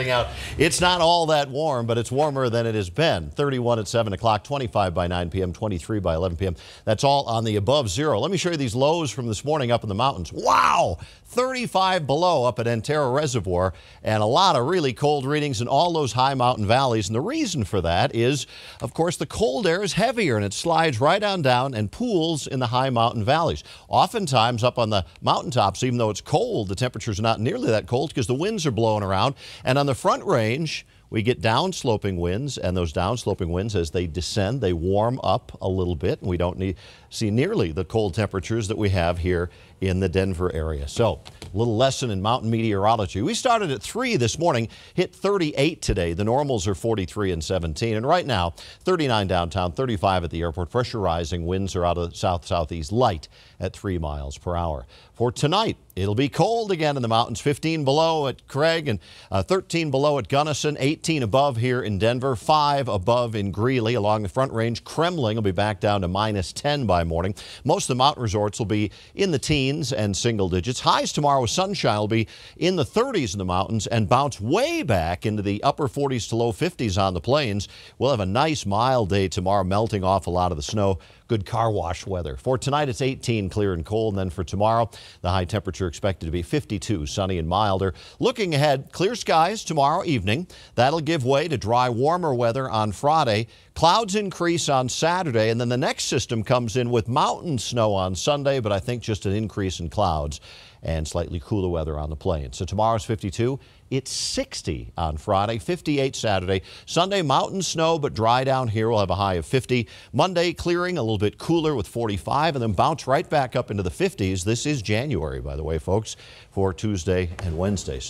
thing out. It's not all that warm, but it's warmer than it has been. 31 at 7 o'clock, 25 by 9 p.m., 23 by 11 p.m. That's all on the above zero. Let me show you these lows from this morning up in the mountains. Wow! 35 below up at Antero Reservoir, and a lot of really cold readings in all those high mountain valleys. And the reason for that is, of course, the cold air is heavier and it slides right on down and pools in the high mountain valleys. Oftentimes, up on the mountaintops, even though it's cold, the temperatures are not nearly that cold because the winds are blowing around. And on the the front range we get downsloping winds, and those downsloping winds, as they descend, they warm up a little bit, and we don't need, see nearly the cold temperatures that we have here in the Denver area. So, a little lesson in mountain meteorology. We started at 3 this morning, hit 38 today. The normals are 43 and 17, and right now, 39 downtown, 35 at the airport. Pressure rising, winds are out of south southeast light at 3 miles per hour. For tonight, it'll be cold again in the mountains, 15 below at Craig and uh, 13 below at Gunnison, 8 18 above here in Denver, 5 above in Greeley along the Front Range. Kremlin will be back down to minus 10 by morning. Most of the mountain resorts will be in the teens and single digits. Highs tomorrow, sunshine will be in the 30s in the mountains and bounce way back into the upper 40s to low 50s on the plains. We'll have a nice mild day tomorrow, melting off a lot of the snow good car wash weather. For tonight, it's 18 clear and cold. And then for tomorrow, the high temperature expected to be 52, sunny and milder. Looking ahead, clear skies tomorrow evening. That'll give way to dry, warmer weather on Friday. Clouds increase on Saturday, and then the next system comes in with mountain snow on Sunday, but I think just an increase in clouds and slightly cooler weather on the plains. So tomorrow's 52. It's 60 on Friday, 58 Saturday. Sunday, mountain snow, but dry down here. We'll have a high of 50. Monday, clearing, a little bit cooler with 45, and then bounce right back up into the 50s. This is January, by the way, folks, for Tuesday and Wednesday. So